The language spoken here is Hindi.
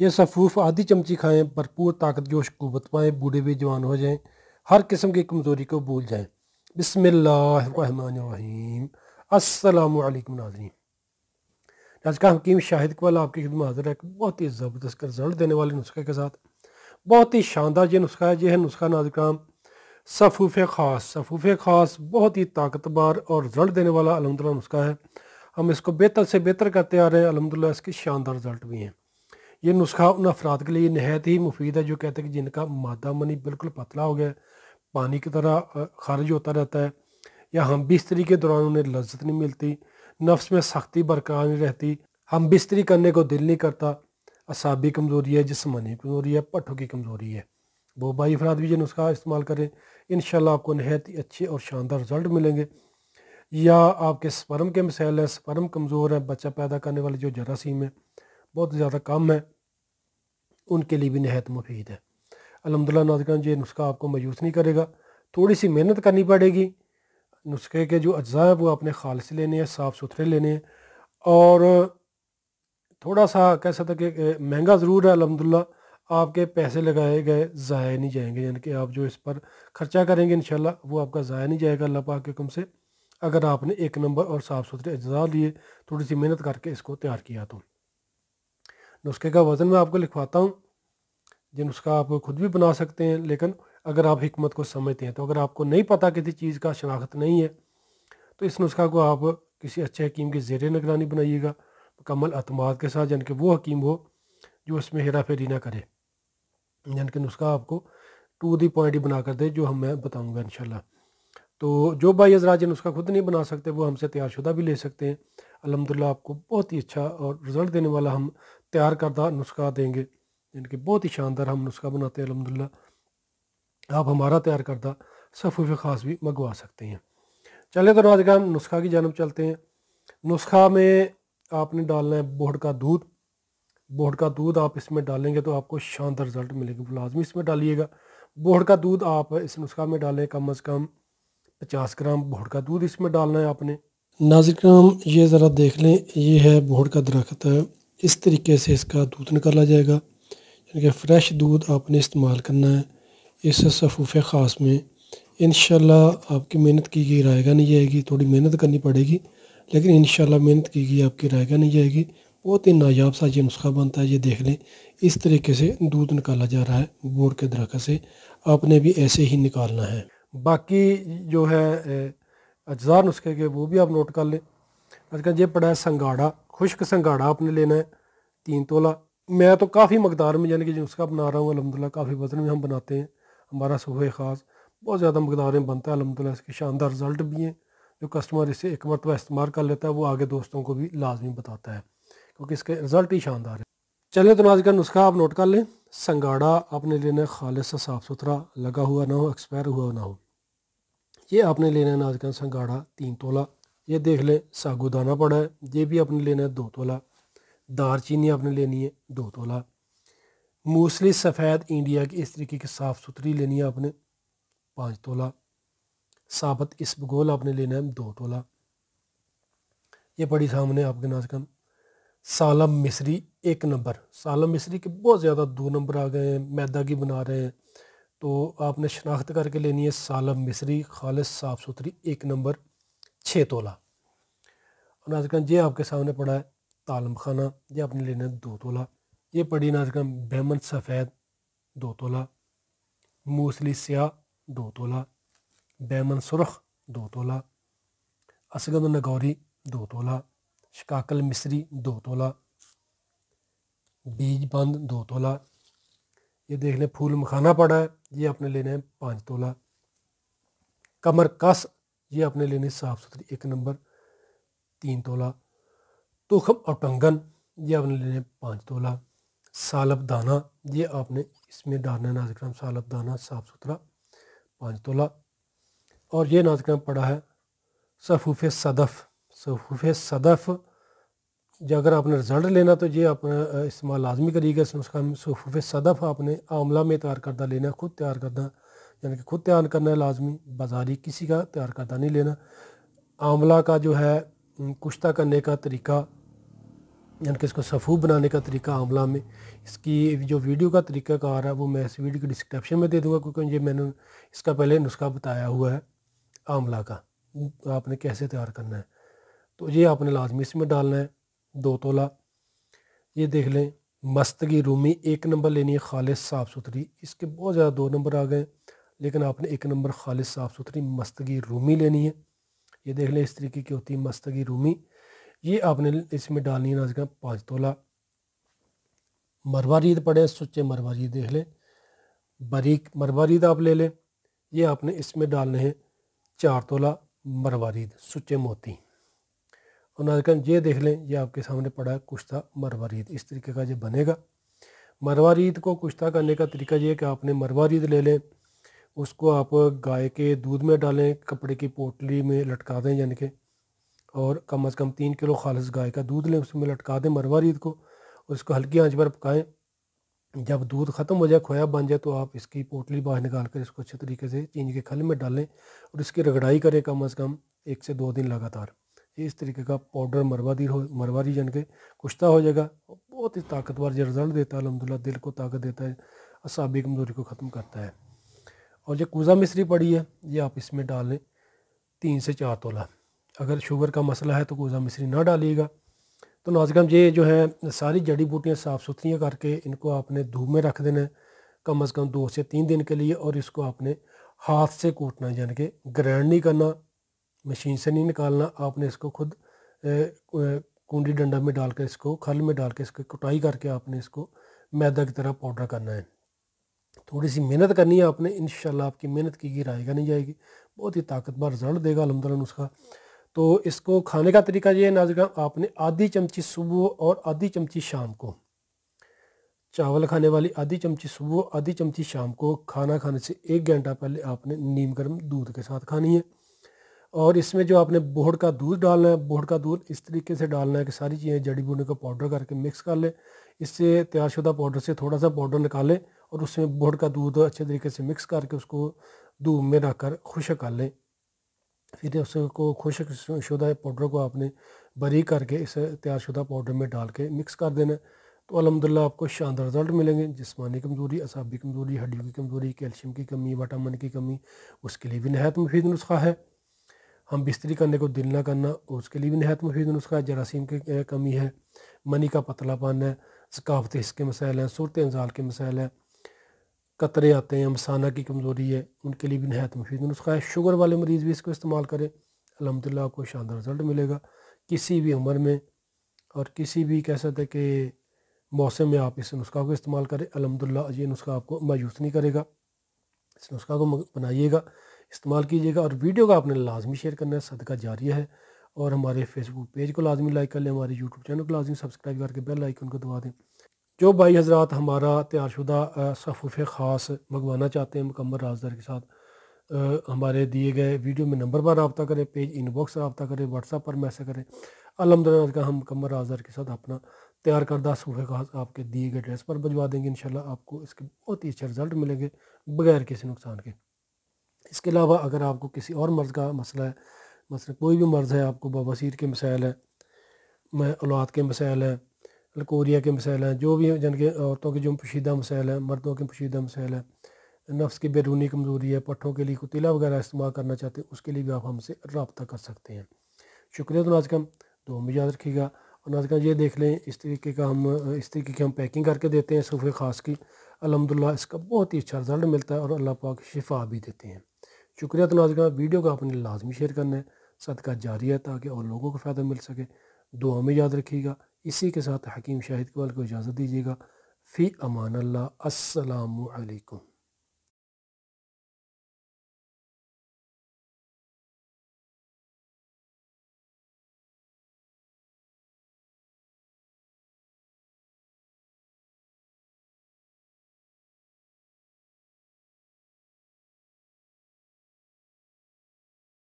ये सफ़ूफ आधी चमची खाएँ भरपूर ताकत जोश कुत पाएँ बूढ़े भी जवान हो जाएँ हर किस्म की कमज़ोरी को भूल जाएँ बसमीम असलकम नाजरीन का हकीम शाहिद कवाल आपकी खिदम हाजिर है बहुत ही ज़बरदस्त रिजल्ट देने वाले नुस्खे के साथ बहुत ही शानदार ये नुस्खा है ये है नुस्खा नाजकाम सफ़ूफ़ ख़ास सफ़ूफ़ ख़ास बहुत ही ताकतवर और रिजल्ट देने वाला अलहमदिल्ला नुस्खा है हम इसको बेहतर से बेहतर करते आ रहे हैं अलहमदिल्ला इसके शानदार रिजल्ट भी हैं ये नुस्खा उन अफराद के लिए नहायत ही मुफीद है जो कहते हैं कि जिनका मादा मनी बिल्कुल पतला हो गया पानी की तरह खारिज होता रहता है या हम बिस्तरी के दौरान उन्हें लज्जत नहीं मिलती नफ्स में सख्ती बरकरार नहीं रहती हम बिस्तरी करने को दिल नहीं करता असाबी कमज़ोरी है जिसमानी कमज़ोरी है पट्ठों की कमज़ोरी है वो भाई अफराद भी ये नुस्खा इस्तेमाल करें इन आपको नहायत ही अच्छे और शानदार रिजल्ट मिलेंगे या आपके स्पर्म के मिसाइल हैं स्पर्म कमज़ोर हैं बच्चा पैदा करने वाले जो जरासीम है बहुत ज़्यादा कम है उनके लिए भी नहायत मुफीद है अलहमदिल्ला नाजगान ये नुस्खा आपको मायूस नहीं करेगा थोड़ी सी मेहनत करनी पड़ेगी नुस्खे के जो अज्जा है वो आपने खालस लेने हैं साफ़ सुथरे लेने हैं और थोड़ा सा कह सकते कि महंगा ज़रूर है अलहमदिल्ला आपके पैसे लगाए गए ज़ाया नहीं जाएंगे यानी कि आप जो इस पर ख़र्चा करेंगे इन वो आपका ज़ाया नहीं जाएगा अल्लाह पाक के कम से अगर आपने एक नंबर और साफ़ सुथरे अज्जा लिए थोड़ी सी मेहनत करके इसको तैयार किया तो नुस्खे का वज़न मैं आपको लिखवाता हूँ जो नुस्खा आप खुद भी बना सकते हैं लेकिन अगर आप हमत को समझते हैं तो अगर आपको नहीं पता किसी चीज़ का शनाख्त नहीं है तो इस नुस्खा को आप किसी अच्छे हकीम की जेर निगरानी बनाइएगा मुकम्मल अतमाद के साथ यानी कि वो हकीम हो जो इसमें हेरा फेरी ना करे यानी कि नुस्खा आपको टू दी पॉइंट ही बना कर दे जो हम मैं बताऊँगा इन तो जो भाई हजराज नुस्खा खुद नहीं बना सकते वो हमसे तैयारशुदा भी ले सकते हैं अलहमदिल्ला आपको बहुत ही अच्छा और रिज़ल्ट देने वाला हम तैयार करदा नुस्खा देंगे यानी कि बहुत ही शानदार हम नुस्खा बनाते हैं अलहमदिल्ला आप हमारा तैयार करदा सफ़ूफ ख़ास भी मंगवा सकते हैं चले तो आज का हम नुस्खा की जानब चलते हैं नुस्खा में आपने डालना है बोहड़ का दूध बोहड़ का दूध आप इसमें डालेंगे तो आपको शानदार रिजल्ट मिलेगा लाजमी इसमें डालिएगा बोहड़ का दूध आप इस नुस्खा में डालें कम अज़ कम पचास ग्राम बोहड़ का दूध इसमें डालना है आपने नाजिक्राम ये ज़रा देख लें ये है बोहड़ का दरख्त इस तरीके से इसका दूध निकाला जाएगा यानी कि फ़्रेश दूध आपने इस्तेमाल करना है इस सफ़ूफ़े ख़ास में इन आपकी मेहनत की गई रायगा नहीं जाएगी थोड़ी मेहनत करनी पड़ेगी लेकिन इन मेहनत की गई आपकी रायगा नहीं जाएगी बहुत ही नायाब सा ये नुस्खा बनता है ये देख लें इस तरीके से दूध निकाला जा रहा है बोर के दरख से आपने भी ऐसे ही निकालना है बाकी जो है अज्जा नुस्खे के वो भी आप नोट कर लें आजकल ये पड़ा है संगाड़ा खुश्क संघाड़ा आपने लेना है तीन तोला मैं तो काफ़ी मकदार में यानी कि उसका बना रहा हूँ अलहमदिल्ला काफ़ी वज़न में हम बनाते हैं हमारा सुबह ख़ास बहुत ज़्यादा मकदार में बनता है अलहमदिल्ला इसके शानदार रिज़ल्ट भी हैं जो कस्टमर इसे एक मरतबा इस्तेमाल कर लेता है वो आगे दोस्तों को भी लाजमी बताता है क्योंकि इसके रिज़ल्ट ही शानदार है चले तो नाज का नुस्खा आप नोट कर लें संगाड़ा आपने लेना है खालिद साफ़ सुथरा लगा हुआ ना हो एक्सपायर हुआ ना हो ये आपने लेना है नाज का संगाड़ा तीन तोला ये देख लें सागुदाना पड़ा है ये भी आपने लेना है दो तोला चीनी आपने लेनी है दो तोला मूसली सफ़ेद इंडिया की इस तरीके की साफ़ सुथरी लेनी है आपने पाँच तोला साबत इसबगोल आपने लेना है दो तोला ये पड़ी सामने आपके नाच कम सालम मिस्री एक नंबर सालम मिस्री के बहुत ज़्यादा दो नंबर आ गए हैं मैदा की बना रहे हैं तो आपने शनाख्त करके लेनी है सालम मिस्री खालिश साफ़ सुथरी एक नंबर छः तोला और नाजकन ये आपके सामने पड़ा है तालम खाना ये आपने लेना है दो तोला ये पड़ी नाजकन बहमन सफ़ेद दो तोला मूसली स्याह दो तोला बैमन सुरख दो तोला असगंद नगौरी दो तोला शिकाकल मिस्री दो तोला बीज बंद दो तोला ये देख लें फूल मखाना पड़ा है ये आपने लेना है पाँच तोला कमर कस ये अपने लेने साफ़ सुथरी एक नंबर तीन तोला तुखम और टंगन ये आपने लेने पाँच तोला सालब दाना ये आपने इसमें डालना है नाजिक्राम सालब दाना साफ़ सुथरा पाँच तोला और ये नाजिक्राम पड़ा है सफूफ सदफ़ सफूफ सदफ़ जो अगर आपने रिज़ल्ट लेना तो ये अपना इस्तेमाल लाजमी करिएगा इस नुस्खा में सफूफ सदफ़ आपने आमला में तैयार करदा लेना खुद तैयार करदा यानी कि खुद तैयार करना है लाजमी बाजारी किसी का तैयार करता नहीं लेना आंवला का जो है कुश्ता करने का तरीका यानी कि इसको सफ़ू बनाने का तरीका आंवला में इसकी जो वीडियो का तरीका कार है वो मैं इस वीडियो की डिस्क्रिप्शन में दे दूँगा क्योंकि ये मैंने इसका पहले नुस्खा बताया हुआ है आंवला का आपने कैसे तैयार करना है तो ये आपने लाजमी इसमें डालना है दो तोला ये देख लें मस्तगी रूमी एक नंबर लेनी है खालिश साफ़ सुथरी इसके बहुत ज़्यादा दो नंबर आ गए लेकिन आपने एक नंबर खालिद साफ़ सुथरी मस्तगी रूमी लेनी है ये देख लें इस तरीके की होती है मस्तगी रूमी ये आपने इसमें डालनी है नाजिका पाँच तोला मरवा रीद पड़े सुच्चे मरवा रीद देख लें बारीक मरवा रीद आप ले लें ये आपने इसमें डालने हैं चार तोला मरवा रीद सुच्चे मोती और नाजकन ये देख लें ये आपके सामने पड़ा है कुश्ता मरवा रीद इस तरीके का ये बनेगा मरवा रीद को कुश्ता करने का तरीका ये है कि आपने मरवा रीद ले लें उसको आप गाय के दूध में डालें कपड़े की पोटली में लटका दें यानी कि और कम अज़ कम तीन किलो खालस गाय का दूध लें उसमें लटका दें मरवा रीत को उसको हल्की आंच पर पकाएं जब दूध ख़त्म हो जाए खोया बन जाए तो आप इसकी पोटली बाहर निकाल कर इसको अच्छे तरीके से चीनी के खल में डालें और इसकी रगड़ाई करें कम अज़ कम एक से दो दिन लगातार इस तरीके का पाउडर मरवादी हो मरवादी जन के कुश्ता हो जाएगा बहुत ही ताकतवर रिजल्ट देता है अलहमदिल्ला दिल को ताकत देता है असाबी कमज़ोरी को ख़त्म करता है और जो कूज़ा मिस्री पड़ी है ये आप इसमें डाल लें तीन से चार तोला अगर शुगर का मसला है तो कूज़ा मिस्री ना डालिएगा तो नाजगम ये जो है सारी जड़ी बूटियाँ साफ़ सुथरियाँ करके इनको आपने धूप में रख देना है कम अज़ कम दो से तीन दिन के लिए और इसको आपने हाथ से कूटना यानी कि ग्रैंड नहीं करना मशीन से नहीं निकालना आपने इसको खुद कुंडी डंडा में डालकर इसको खल में डाल के इसकी कुटाई करके आपने इसको मैदा की तरह पाउडर करना है थोड़ी सी मेहनत करनी है आपने इन आपकी मेहनत की रायगा नहीं जाएगी बहुत ही ताकतवर रिजल्ट देगा अलहमद उसका तो इसको खाने का तरीका ये है नाजिका आपने आधी चमची सुबह और आधी चमची शाम को चावल खाने वाली आधी चमची सुबह आधी चमची शाम को खाना खाने से एक घंटा पहले आपने नीम गर्म दूध के साथ खानी है और इसमें जो आपने बोहड़ का दूध डालना है बोहड़ का दूध इस तरीके से डालना है कि सारी चीज़ें जड़ी बूटी को पाउडर करके मिक्स कर लें इससे तैयारशुदा पाउडर से थोड़ा सा पाउडर निकालें और उसमें बोहड़ का दूध अच्छे तरीके से मिक्स करके उसको धूप में रख कर खुशक कर लें फिर उसको खुशक शुदा पाउडर को आपने बरीक करके इस तैयारशुदा पाउडर में डाल के मिक्स कर देना तो अलहमदिल्ला आपको शानदार रिजल्ट मिलेंगे जिसमानी कमज़ोरी असाबी कमज़ोरी हड्डियों की कमज़ोरी कैल्शियम की कमी वाटामिन की कमी उसके लिए भी नहायत मुफीद नुस्खा है हम बिस्तरी करने को दिल ना करना उसके लिए भी नहायत मुफीद नुस्खा है जरासीम की कमी है मनी का पतलापन है सकाफती के मसाइल हैं सूरत अंजाल के मसाइल हैं कतरे आते हैं मसाना की कमज़ोरी है उनके लिए भी नहायत मुफीद नुस्खा है शुगर वाले मरीज़ भी इसको इस्तेमाल करें अलहमदिल्ला आपको शानदार रिजल्ट मिलेगा किसी भी उम्र में और किसी भी कह सकते कि मौसम में आप इस नुस्खा को इस्तेमाल करें अलहमदिल्ला ये नुस्खा आपको मायूस नहीं करेगा इस नुस्खा को बनाइएगा इस्तेमाल कीजिएगा और वीडियो का आपने लाजमी शेयर करना है सदका जारी है और हमारे फेसबुक पेज को लाजमी लाइक कर लें हमारे यूट्यूब चैनल को लाजमी सब्सक्राइब करके बेल आइकन को दबा दें जो भाई हजरात हमारा तैयारशुदा सफ़ुफ़ ख़ास मंगवाना चाहते हैं मुकम्मल राजदार के साथ आ, हमारे दिए गए वीडियो में नंबर पर रबता करें पेज इनबॉक्स रबता करें व्हाट्सअप पर मैसेज करें अलहमद का हम मुकम्मल राजदार के साथ अपना तैयार करदा सूफे खास आपके दिए गए एड्रेस पर भिजवा देंगे इन आपको इसके बहुत ही अच्छे रिजल्ट मिलेंगे बगैर किसी नुकसान के इसके अलावा अगर आपको किसी और मर्ज़ का मसला है मसल कोई भी मर्ज़ है आपको बवासीर के मसाइल हैं मैं औलाद के मसाइल हैं अलकोरिया के मसाइल हैं जो भी के औरतों के जो पोशीदा मसाइल हैं मर्दों के पोशीदा मसाइल हैं नफ्स की बैरूनी कमज़ोरी है पट्ठों के लिए कुतीला वगैरह इस्तेमाल करना चाहते हैं उसके लिए भी आप हमसे रबता कर सकते हैं शुक्रिया तो नाजकम तो हम भी याद रखिएगा और नाजकम ये देख लें इस तरीके का हम इस तरीके की हम पैकिंग करके देते हैं सूफे ख़ास की अलहमदिल्ला इसका बहुत ही अच्छा रिज़ल्ट मिलता है और अल्लाह पाक शिफा भी देते हैं शुक्रिया तनाजगा वीडियो को आपने लाजमी शेयर करना है सदका जारी है ताकि और लोगों को फ़ायदा मिल सके दुआ में याद रखिएगा इसी के साथ हकीम शाहिद कवाल को इजाज़त दीजिएगा फ़ी अमान अल्लाह